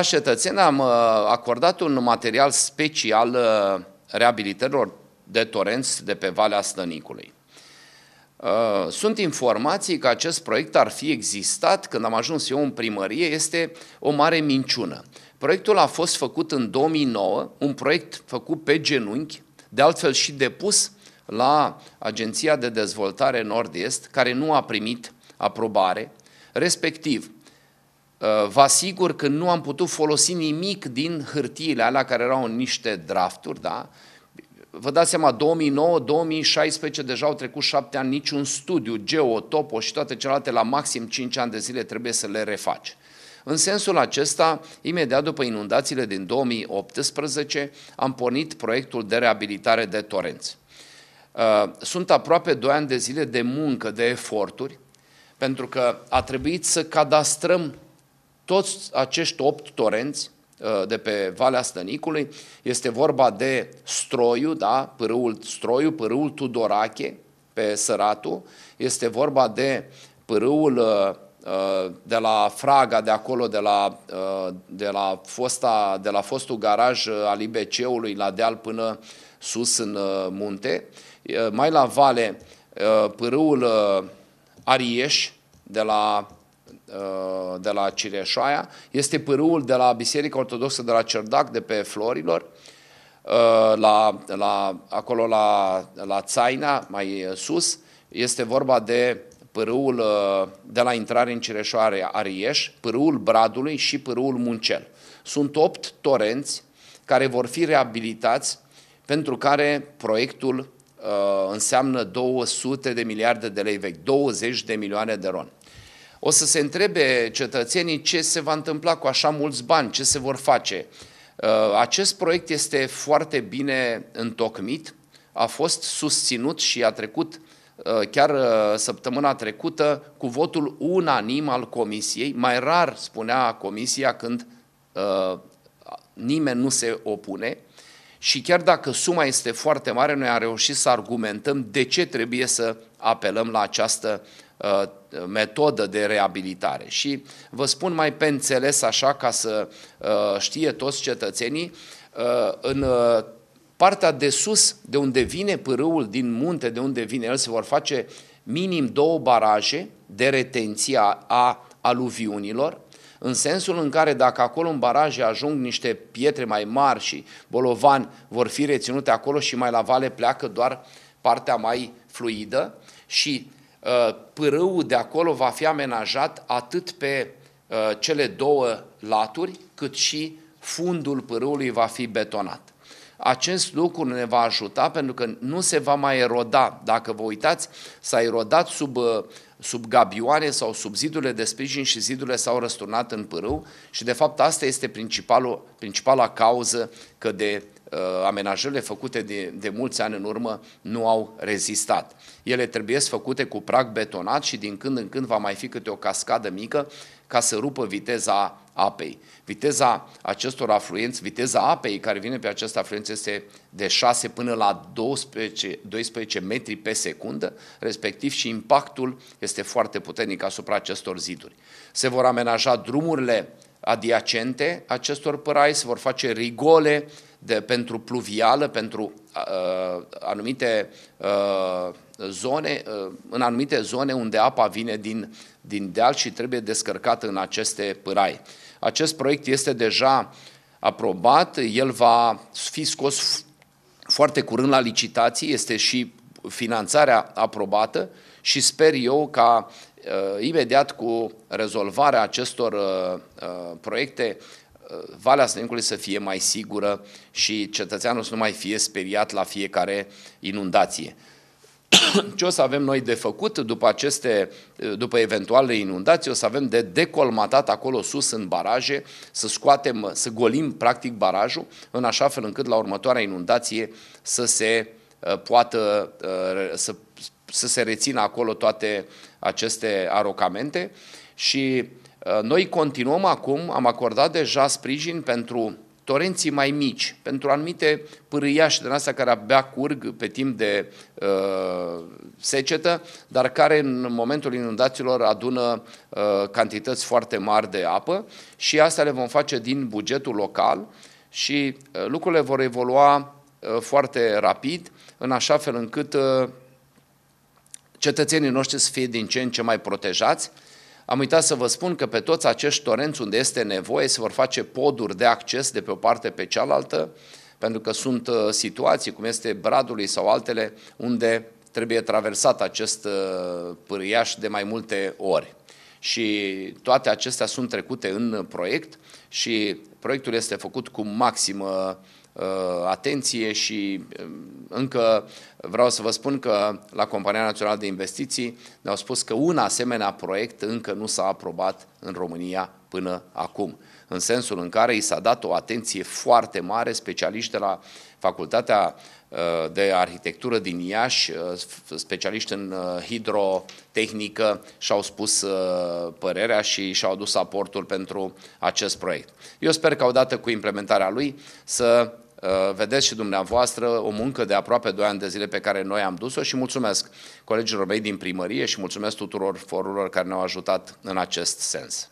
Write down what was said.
dragi Cetățeni am uh, acordat un material special uh, reabilitărilor de torenți de pe Valea Stănicului. Uh, sunt informații că acest proiect ar fi existat când am ajuns eu în primărie, este o mare minciună. Proiectul a fost făcut în 2009, un proiect făcut pe genunchi, de altfel și depus la Agenția de Dezvoltare Nord-Est, care nu a primit aprobare, respectiv Uh, vă asigur că nu am putut folosi nimic din hârtiile alea care erau în niște drafturi, da? Vă dați seama, 2009, 2016, deja au trecut șapte ani, niciun studiu, Geo, Topo și toate celelalte, la maxim 5 ani de zile trebuie să le refaci. În sensul acesta, imediat după inundațiile din 2018, am pornit proiectul de reabilitare de torenți. Uh, sunt aproape 2 ani de zile de muncă, de eforturi, pentru că a trebuit să cadastrăm toți acești opt torenți uh, de pe Valea Stănicului, este vorba de Stroiu, da, pârâul Stroiu, pârâul Tudorache, pe Săratu, este vorba de pârâul uh, uh, de la Fraga, de acolo, de la, de la, fosta, de la fostul garaj al IBC-ului la deal până sus în munte, mai la vale pârâul Arieș, de la Uh, de la Cireșoaia, este pârâul de la Biserica Ortodoxă de la Cerdac, de pe Florilor, uh, la, la, acolo la, la Țaina, mai sus, este vorba de pârâul uh, de la intrare în Cireșoare Arieș, pârâul Bradului și pârâul Muncel. Sunt opt torenți care vor fi reabilitați, pentru care proiectul uh, înseamnă 200 de miliarde de lei vechi, 20 de milioane de ron. O să se întrebe cetățenii ce se va întâmpla cu așa mulți bani, ce se vor face. Uh, acest proiect este foarte bine întocmit, a fost susținut și a trecut uh, chiar uh, săptămâna trecută cu votul unanim al comisiei. Mai rar spunea comisia când nimeni nu se opune, și chiar dacă suma este foarte mare, noi am reușit să argumentăm de ce trebuie să apelăm la această uh, metodă de reabilitare. Și vă spun mai pe înțeles așa ca să uh, știe toți cetățenii, uh, în partea de sus, de unde vine pârâul din munte, de unde vine el, se vor face minim două baraje de retenție a aluviunilor, în sensul în care dacă acolo în baraje ajung niște pietre mai mari și bolovani vor fi reținute acolo și mai la vale pleacă doar partea mai fluidă și uh, pârâul de acolo va fi amenajat atât pe uh, cele două laturi, cât și fundul pârâului va fi betonat. Acest lucru ne va ajuta pentru că nu se va mai eroda. Dacă vă uitați, s-a erodat sub, uh, sub gabioane sau sub zidurile de sprijin și zidurile s-au răsturnat în pârâu și de fapt asta este principalul, principala cauză că de uh, amenajările făcute de, de mulți ani în urmă nu au rezistat. Ele trebuie făcute cu prag betonat și din când în când va mai fi câte o cascadă mică ca să rupă viteza apei. Viteza acestor afluenți, viteza apei care vine pe această afluență este de 6 până la 12, 12 metri pe secundă, respectiv și impactul este foarte puternic asupra acestor ziduri. Se vor amenaja drumurile adiacente acestor părai, se vor face rigole de, pentru pluvială, pentru uh, anumite uh, zone, uh, în anumite zone unde apa vine din, din deal și trebuie descărcată în aceste părai. Acest proiect este deja aprobat, el va fi scos foarte curând la licitații, este și finanțarea aprobată și sper eu ca uh, imediat cu rezolvarea acestor uh, uh, proiecte Valea Stănicului să fie mai sigură și cetățeanul să nu mai fie speriat la fiecare inundație ce o să avem noi de făcut după aceste, după eventuale inundații, o să avem de decolmatat acolo sus în baraje, să scoatem, să golim practic barajul, în așa fel încât la următoarea inundație să se uh, poată, uh, să, să se rețină acolo toate aceste arocamente și uh, noi continuăm acum, am acordat deja sprijin pentru torenții mai mici, pentru anumite pârâiași din astea care abia curg pe timp de uh, secetă, dar care în momentul inundațiilor adună uh, cantități foarte mari de apă și asta le vom face din bugetul local și uh, lucrurile vor evolua uh, foarte rapid, în așa fel încât uh, cetățenii noștri să fie din ce în ce mai protejați, am uitat să vă spun că pe toți acești torenți unde este nevoie se vor face poduri de acces de pe o parte pe cealaltă, pentru că sunt uh, situații, cum este Bradului sau altele, unde trebuie traversat acest uh, pâriaș de mai multe ori. Și toate acestea sunt trecute în proiect și proiectul este făcut cu maximă uh, atenție și încă Vreau să vă spun că la Compania Națională de Investiții ne-au spus că un asemenea proiect încă nu s-a aprobat în România până acum, în sensul în care i s-a dat o atenție foarte mare specialiști de la Facultatea uh, de Arhitectură din Iași, uh, specialiști în uh, hidrotehnică, și-au spus părerea și și-au adus aportul pentru acest proiect. Eu sper că odată cu implementarea lui să Uh, vedeți și dumneavoastră o muncă de aproape 2 ani de zile pe care noi am dus-o și mulțumesc colegilor mei din primărie și mulțumesc tuturor forurilor care ne-au ajutat în acest sens.